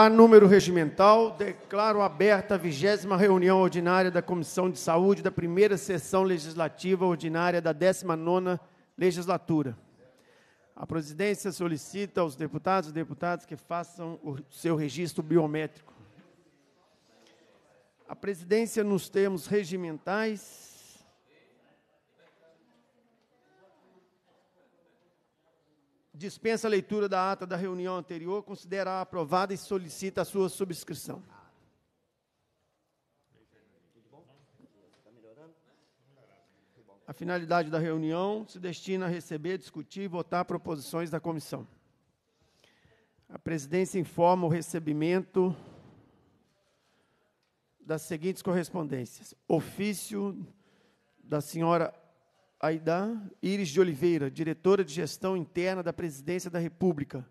A número regimental, declaro aberta a vigésima reunião ordinária da Comissão de Saúde da primeira sessão legislativa ordinária da 19ª legislatura. A presidência solicita aos deputados e deputadas que façam o seu registro biométrico. A presidência, nos termos regimentais, dispensa a leitura da ata da reunião anterior, considera aprovada e solicita a sua subscrição. A finalidade da reunião se destina a receber, discutir e votar proposições da comissão. A presidência informa o recebimento das seguintes correspondências: ofício da senhora Aidá Iris de Oliveira, diretora de gestão interna da Presidência da República,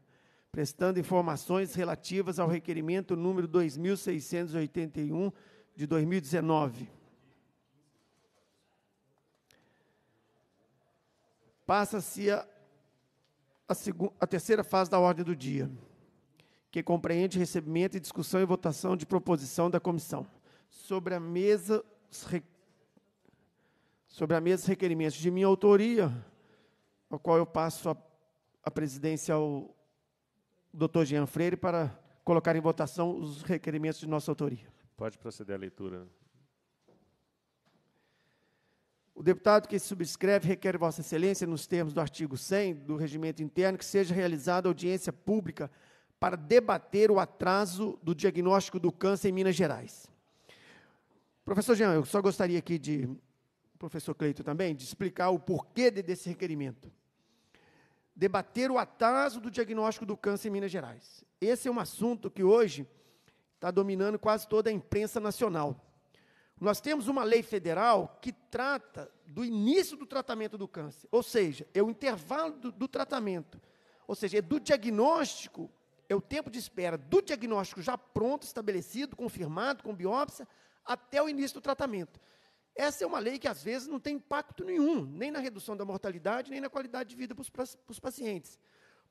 prestando informações relativas ao requerimento número 2681 de 2019. Passa-se a, a, a terceira fase da ordem do dia, que compreende recebimento e discussão e votação de proposição da comissão. Sobre a mesa, os requerimentos sobre a mesa requerimentos de minha autoria, ao qual eu passo a, a presidência ao doutor Jean Freire para colocar em votação os requerimentos de nossa autoria. Pode proceder à leitura. O deputado que subscreve requer Vossa Excelência, nos termos do artigo 100 do Regimento Interno, que seja realizada audiência pública para debater o atraso do diagnóstico do câncer em Minas Gerais. Professor Jean, eu só gostaria aqui de professor Cleito também, de explicar o porquê de, desse requerimento. Debater o atraso do diagnóstico do câncer em Minas Gerais. Esse é um assunto que hoje está dominando quase toda a imprensa nacional. Nós temos uma lei federal que trata do início do tratamento do câncer, ou seja, é o intervalo do, do tratamento, ou seja, é do diagnóstico, é o tempo de espera do diagnóstico já pronto, estabelecido, confirmado, com biópsia, até o início do tratamento. Essa é uma lei que, às vezes, não tem impacto nenhum, nem na redução da mortalidade, nem na qualidade de vida para os pacientes.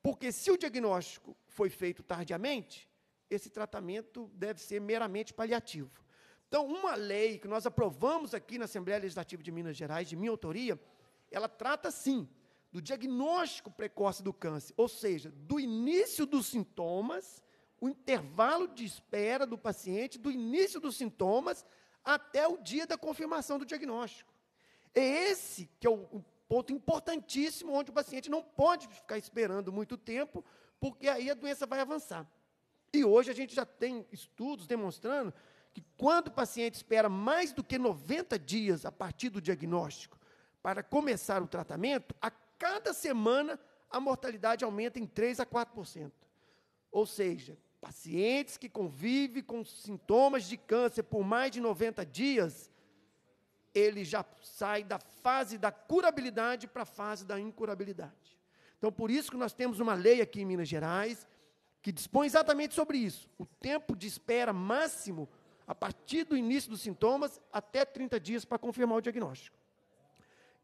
Porque se o diagnóstico foi feito tardiamente, esse tratamento deve ser meramente paliativo. Então, uma lei que nós aprovamos aqui na Assembleia Legislativa de Minas Gerais, de minha autoria, ela trata sim do diagnóstico precoce do câncer, ou seja, do início dos sintomas, o intervalo de espera do paciente, do início dos sintomas até o dia da confirmação do diagnóstico. É esse que é o, o ponto importantíssimo onde o paciente não pode ficar esperando muito tempo, porque aí a doença vai avançar. E hoje a gente já tem estudos demonstrando que quando o paciente espera mais do que 90 dias a partir do diagnóstico para começar o tratamento, a cada semana a mortalidade aumenta em 3 a 4%. Ou seja, pacientes que convivem com sintomas de câncer por mais de 90 dias, ele já sai da fase da curabilidade para a fase da incurabilidade. Então, por isso que nós temos uma lei aqui em Minas Gerais que dispõe exatamente sobre isso. O tempo de espera máximo a partir do início dos sintomas até 30 dias para confirmar o diagnóstico.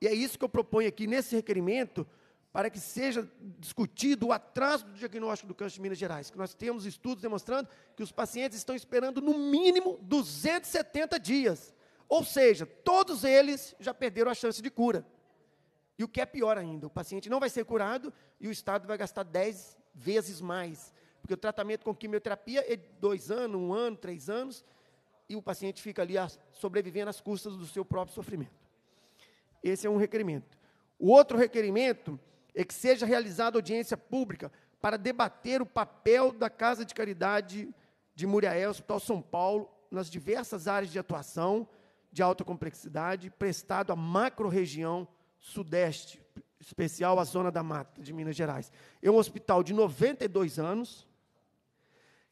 E é isso que eu proponho aqui nesse requerimento para que seja discutido o atraso do diagnóstico do câncer de Minas Gerais, que nós temos estudos demonstrando que os pacientes estão esperando no mínimo 270 dias. Ou seja, todos eles já perderam a chance de cura. E o que é pior ainda, o paciente não vai ser curado e o Estado vai gastar 10 vezes mais. Porque o tratamento com quimioterapia é dois anos, um ano, três anos, e o paciente fica ali ah, sobrevivendo às custas do seu próprio sofrimento. Esse é um requerimento. O outro requerimento é que seja realizada audiência pública para debater o papel da Casa de Caridade de Muriaé, Hospital São Paulo, nas diversas áreas de atuação de alta complexidade, prestado à macro-região Sudeste, especial à Zona da Mata, de Minas Gerais. É um hospital de 92 anos,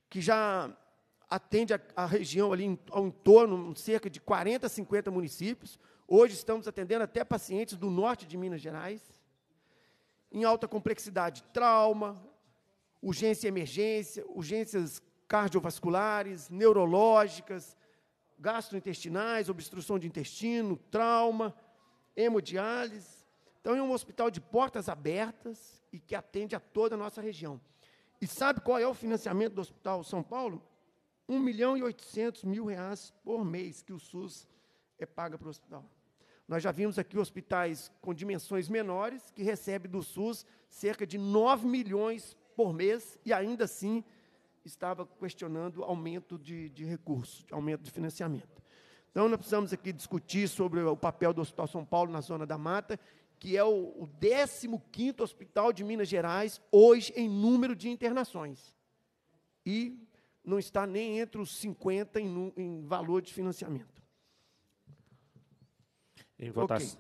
que já atende a, a região ali ao entorno, cerca de 40, 50 municípios. Hoje estamos atendendo até pacientes do norte de Minas Gerais em alta complexidade, trauma, urgência e emergência, urgências cardiovasculares, neurológicas, gastrointestinais, obstrução de intestino, trauma, hemodiálise. Então, é um hospital de portas abertas e que atende a toda a nossa região. E sabe qual é o financiamento do Hospital São Paulo? 1 milhão e 800 mil reais por mês que o SUS é paga para o hospital. Nós já vimos aqui hospitais com dimensões menores, que recebem do SUS cerca de 9 milhões por mês, e ainda assim estava questionando aumento de, de recursos, aumento de financiamento. Então, nós precisamos aqui discutir sobre o papel do Hospital São Paulo na Zona da Mata, que é o, o 15º hospital de Minas Gerais, hoje, em número de internações. E não está nem entre os 50 em, em valor de financiamento. Em votação.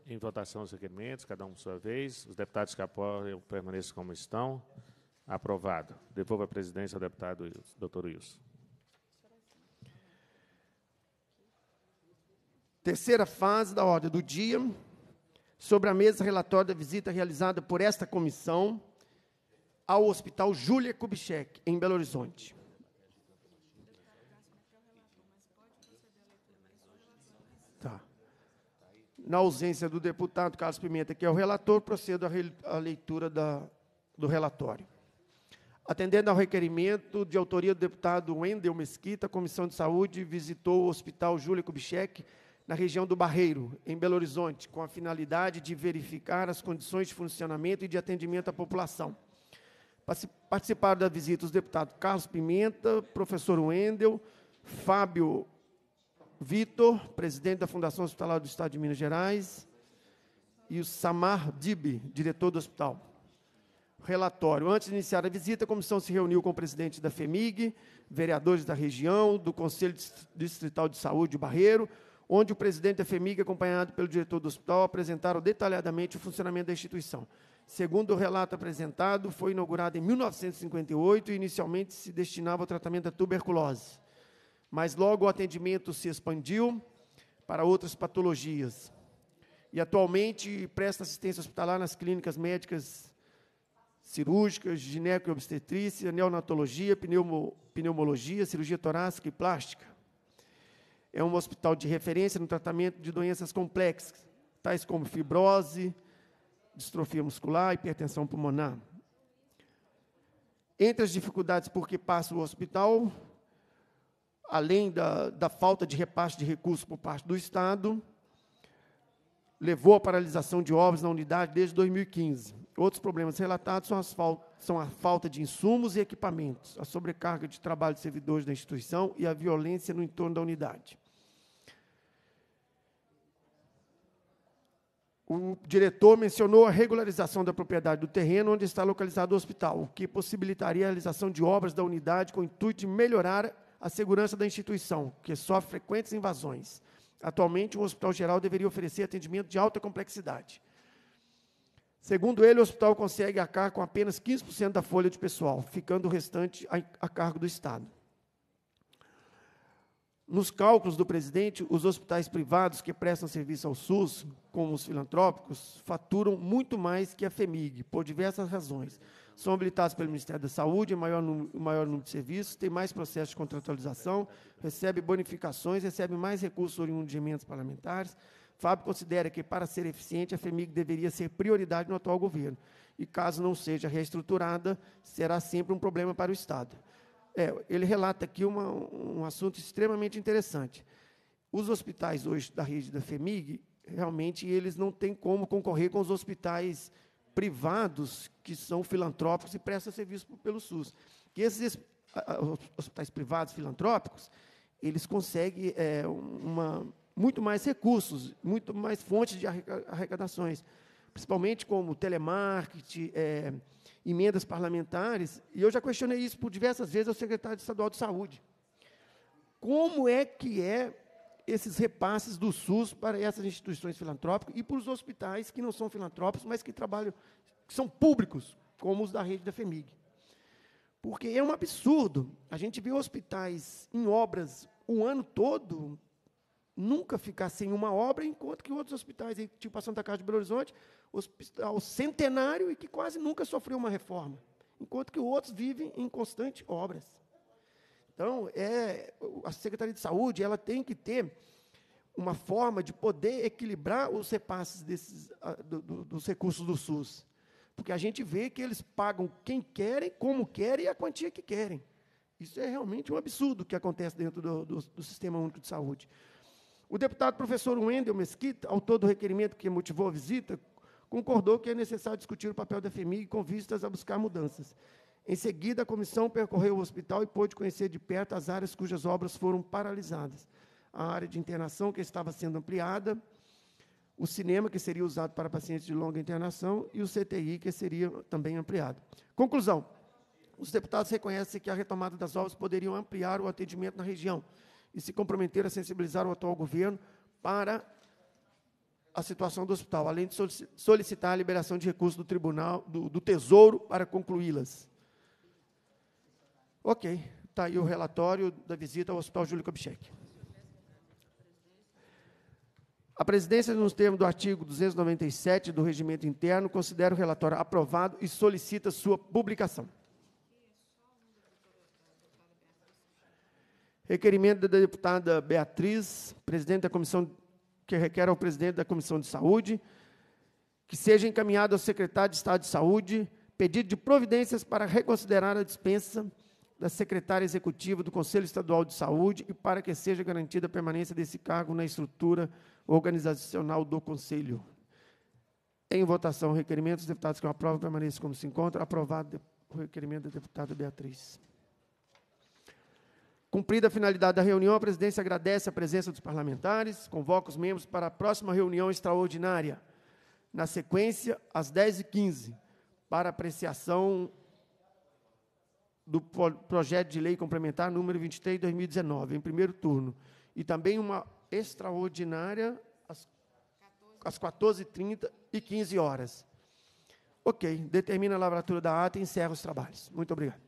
Okay. Em votação os requerimentos, cada um por sua vez. Os deputados que apoiam permaneçam como estão. Aprovado. Devolvo a presidência ao deputado doutor Wilson. Terceira fase da ordem do dia. Sobre a mesa relatório da visita realizada por esta comissão ao Hospital Júlia Kubitschek, em Belo Horizonte. Na ausência do deputado Carlos Pimenta, que é o relator, procedo à leitura da, do relatório. Atendendo ao requerimento de autoria do deputado Wendel Mesquita, a Comissão de Saúde visitou o Hospital Júlio Kubitschek, na região do Barreiro, em Belo Horizonte, com a finalidade de verificar as condições de funcionamento e de atendimento à população. Participaram da visita os deputados Carlos Pimenta, professor Wendel, Fábio Vitor, presidente da Fundação Hospitalar do Estado de Minas Gerais, e o Samar Dib, diretor do hospital. Relatório. Antes de iniciar a visita, a comissão se reuniu com o presidente da FEMIG, vereadores da região, do Conselho Distrital de Saúde de Barreiro, onde o presidente da FEMIG, acompanhado pelo diretor do hospital, apresentaram detalhadamente o funcionamento da instituição. Segundo o relato apresentado, foi inaugurada em 1958 e inicialmente se destinava ao tratamento da tuberculose. Mas logo o atendimento se expandiu para outras patologias. E atualmente presta assistência hospitalar nas clínicas médicas cirúrgicas, gineco e obstetrícia, neonatologia, pneumo, pneumologia, cirurgia torácica e plástica. É um hospital de referência no tratamento de doenças complexas, tais como fibrose, distrofia muscular, hipertensão pulmonar. Entre as dificuldades por que passa o hospital além da, da falta de repasse de recursos por parte do Estado, levou à paralisação de obras na unidade desde 2015. Outros problemas relatados são, fal são a falta de insumos e equipamentos, a sobrecarga de trabalho de servidores da instituição e a violência no entorno da unidade. O diretor mencionou a regularização da propriedade do terreno onde está localizado o hospital, o que possibilitaria a realização de obras da unidade com o intuito de melhorar a segurança da instituição, que sofre frequentes invasões. Atualmente, o Hospital Geral deveria oferecer atendimento de alta complexidade. Segundo ele, o hospital consegue arcar com apenas 15% da folha de pessoal, ficando o restante a, a cargo do Estado. Nos cálculos do presidente, os hospitais privados que prestam serviço ao SUS, como os filantrópicos, faturam muito mais que a FEMIG, por diversas razões são habilitados pelo Ministério da Saúde, maior, maior número de serviços, tem mais processos de contratualização, recebe bonificações, recebe mais recursos oriundos de emendas parlamentares. Fábio considera que, para ser eficiente, a FEMIG deveria ser prioridade no atual governo. E, caso não seja reestruturada, será sempre um problema para o Estado. É, ele relata aqui uma, um assunto extremamente interessante. Os hospitais hoje da rede da FEMIG, realmente, eles não têm como concorrer com os hospitais privados que são filantrópicos e prestam serviço pelo SUS. Que esses hospitais privados filantrópicos, eles conseguem é, uma, muito mais recursos, muito mais fontes de arrecadações, principalmente como telemarketing, é, emendas parlamentares. E eu já questionei isso por diversas vezes ao secretário estadual de saúde. Como é que é esses repasses do SUS para essas instituições filantrópicas e para os hospitais que não são filantrópicos, mas que trabalham, que são públicos, como os da rede da FEMIG. Porque é um absurdo. A gente vê hospitais em obras o ano todo, nunca ficar sem uma obra, enquanto que outros hospitais, tipo a Santa Casa de Belo Horizonte, hospital centenário e que quase nunca sofreu uma reforma, enquanto que outros vivem em constante obras. Então, é, a Secretaria de Saúde ela tem que ter uma forma de poder equilibrar os repasses desses, ah, do, do, dos recursos do SUS. Porque a gente vê que eles pagam quem querem, como querem e a quantia que querem. Isso é realmente um absurdo que acontece dentro do, do, do Sistema Único de Saúde. O deputado professor Wendel Mesquita, autor do requerimento que motivou a visita, concordou que é necessário discutir o papel da FMI com vistas a buscar mudanças. Em seguida, a comissão percorreu o hospital e pôde conhecer de perto as áreas cujas obras foram paralisadas. A área de internação que estava sendo ampliada, o cinema que seria usado para pacientes de longa internação e o CTI que seria também ampliado. Conclusão: os deputados reconhecem que a retomada das obras poderiam ampliar o atendimento na região e se comprometeram a sensibilizar o atual governo para a situação do hospital, além de solicitar a liberação de recursos do Tribunal do, do Tesouro para concluí-las. Ok, está aí o relatório da visita ao Hospital Júlio Kubitschek. A presidência, nos termos do artigo 297 do Regimento Interno, considera o relatório aprovado e solicita sua publicação. Requerimento da deputada Beatriz, presidente da comissão, que requer ao presidente da Comissão de Saúde, que seja encaminhado ao secretário de Estado de Saúde pedido de providências para reconsiderar a dispensa da secretária executiva do Conselho Estadual de Saúde e para que seja garantida a permanência desse cargo na estrutura organizacional do Conselho. Em votação, requerimentos requerimento, os deputados que o aprovam permaneçam como se encontra. Aprovado o requerimento da deputada Beatriz. Cumprida a finalidade da reunião, a presidência agradece a presença dos parlamentares, convoca os membros para a próxima reunião extraordinária, na sequência, às 10h15, para apreciação do projeto de lei complementar número 23 de 2019, em primeiro turno, e também uma extraordinária às, às 14h30 e 15 horas. Ok, determina a lavratura da ata e encerra os trabalhos. Muito obrigado.